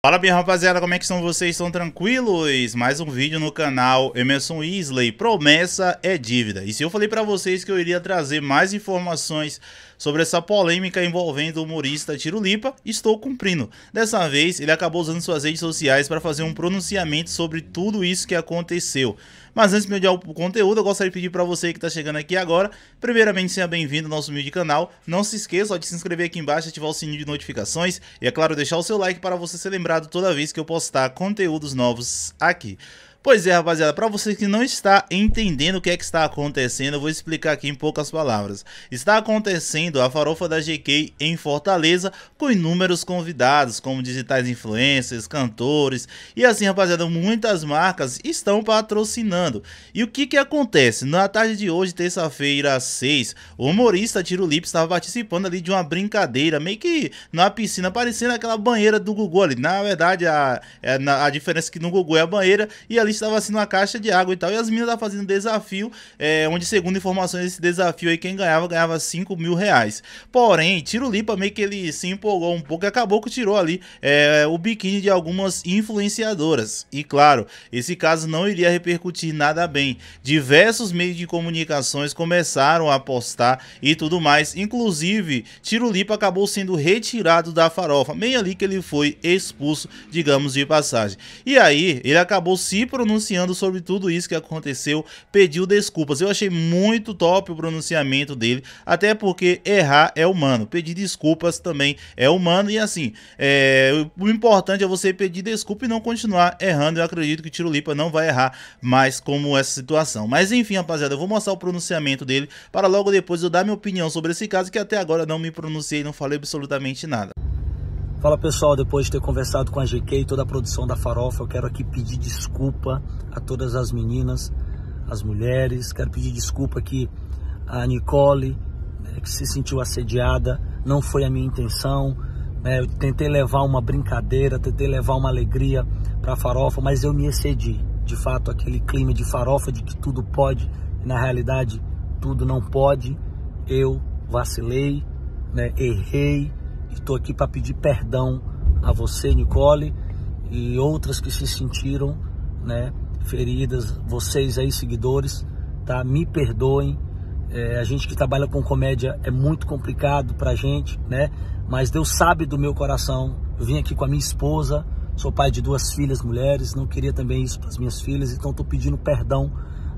Fala bem rapaziada, como é que estão vocês? Estão tranquilos? Mais um vídeo no canal Emerson Isley, promessa é dívida. E se eu falei para vocês que eu iria trazer mais informações sobre essa polêmica envolvendo o humorista Tirulipa, estou cumprindo. Dessa vez, ele acabou usando suas redes sociais para fazer um pronunciamento sobre tudo isso que aconteceu. Mas antes de me o conteúdo, eu gostaria de pedir para você que está chegando aqui agora, primeiramente seja bem-vindo ao nosso vídeo canal. Não se esqueça de se inscrever aqui embaixo, ativar o sininho de notificações e, é claro, deixar o seu like para você se lembrar lembrado toda vez que eu postar conteúdos novos aqui. Pois é, rapaziada, para você que não está entendendo o que é que está acontecendo, eu vou explicar aqui em poucas palavras. Está acontecendo a farofa da GK em Fortaleza com inúmeros convidados, como digitais influencers, cantores e assim, rapaziada, muitas marcas estão patrocinando. E o que que acontece? Na tarde de hoje, terça-feira, 6, o humorista Tiro Lip estava participando ali de uma brincadeira, meio que na piscina, parecendo aquela banheira do Gugu ali. Na verdade, a, é, a, a diferença é que no Google é a banheira e ali estava assim numa caixa de água e tal. E as meninas estavam fazendo um desafio, é, onde, segundo informações, esse desafio aí, quem ganhava, ganhava 5 mil reais. Porém, Tiro Lipa meio que ele se empolgou um pouco e acabou que tirou ali é, o biquíni de algumas influenciadoras. E claro, esse caso não iria repercutir nada bem. Diversos meios de comunicações começaram a postar e tudo mais. Inclusive, Tiro Lipa acabou sendo retirado da farofa, meio ali que ele foi expulso, digamos de passagem. E aí, ele acabou se pronunciando sobre tudo isso que aconteceu, pediu desculpas. Eu achei muito top o pronunciamento dele, até porque errar é humano, pedir desculpas também é humano e assim, é, o importante é você pedir desculpa e não continuar errando. Eu acredito que o Tiro Lipa não vai errar mais como essa situação. Mas enfim, rapaziada, eu vou mostrar o pronunciamento dele para logo depois eu dar minha opinião sobre esse caso que até agora não me pronunciei, não falei absolutamente nada. Fala pessoal, depois de ter conversado com a GK e toda a produção da Farofa, eu quero aqui pedir desculpa a todas as meninas, as mulheres, quero pedir desculpa aqui a Nicole, né, que se sentiu assediada, não foi a minha intenção, né, eu tentei levar uma brincadeira, tentei levar uma alegria para a Farofa, mas eu me excedi, de fato, aquele clima de farofa de que tudo pode, e na realidade tudo não pode, eu vacilei, né, errei, Estou aqui para pedir perdão a você, Nicole, e outras que se sentiram, né, feridas, vocês aí seguidores, tá? Me perdoem. É, a gente que trabalha com comédia é muito complicado pra gente, né? Mas Deus sabe do meu coração. Eu vim aqui com a minha esposa, sou pai de duas filhas mulheres, não queria também isso para as minhas filhas, então estou pedindo perdão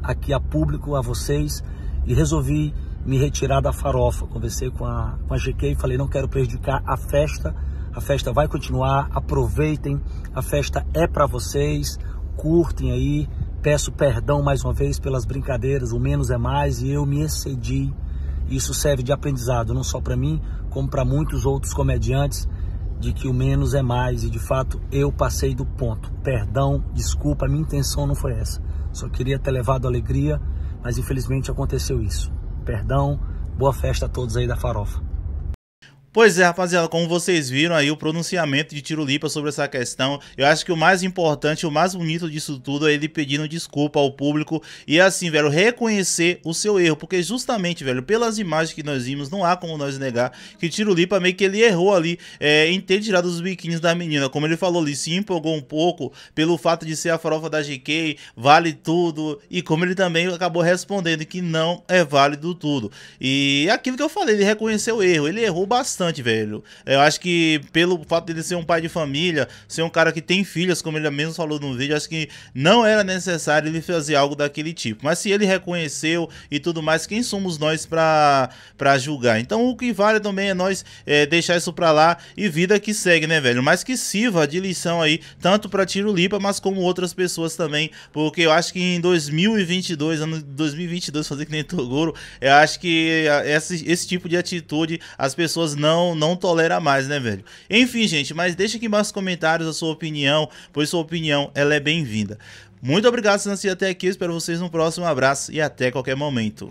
aqui a público, a vocês, e resolvi me retirar da farofa. Conversei com a, com a GQ e falei, não quero prejudicar a festa, a festa vai continuar, aproveitem, a festa é para vocês, curtem aí, peço perdão mais uma vez pelas brincadeiras, o menos é mais e eu me excedi. Isso serve de aprendizado, não só para mim, como para muitos outros comediantes, de que o menos é mais e de fato eu passei do ponto. Perdão, desculpa, minha intenção não foi essa. Só queria ter levado alegria, mas infelizmente aconteceu isso perdão. Boa festa a todos aí da farofa. Pois é, rapaziada, como vocês viram aí o pronunciamento de Tirulipa sobre essa questão, eu acho que o mais importante, o mais bonito disso tudo é ele pedindo desculpa ao público e assim, velho, reconhecer o seu erro, porque justamente, velho, pelas imagens que nós vimos, não há como nós negar que Tirulipa meio que ele errou ali é, em ter tirado os biquínis da menina, como ele falou ali, se empolgou um pouco pelo fato de ser a farofa da GK, vale tudo, e como ele também acabou respondendo que não é válido tudo. E é aquilo que eu falei, ele reconheceu o erro, ele errou bastante bastante, velho. É, eu acho que pelo fato dele ser um pai de família, ser um cara que tem filhas, como ele mesmo falou no vídeo, acho que não era necessário ele fazer algo daquele tipo. Mas se ele reconheceu e tudo mais, quem somos nós pra, pra julgar? Então o que vale também é nós é, deixar isso pra lá e vida que segue, né, velho? Mas que sirva de lição aí, tanto pra Tiro Lipa, mas como outras pessoas também, porque eu acho que em 2022, ano 2022, fazer que nem Toguro, eu acho que é, esse, esse tipo de atitude as pessoas não não não tolera mais, né, velho? Enfim, gente, mas deixa aqui embaixo nos comentários a sua opinião, pois sua opinião ela é bem-vinda. Muito obrigado por assistir até aqui, espero vocês no próximo um abraço e até qualquer momento.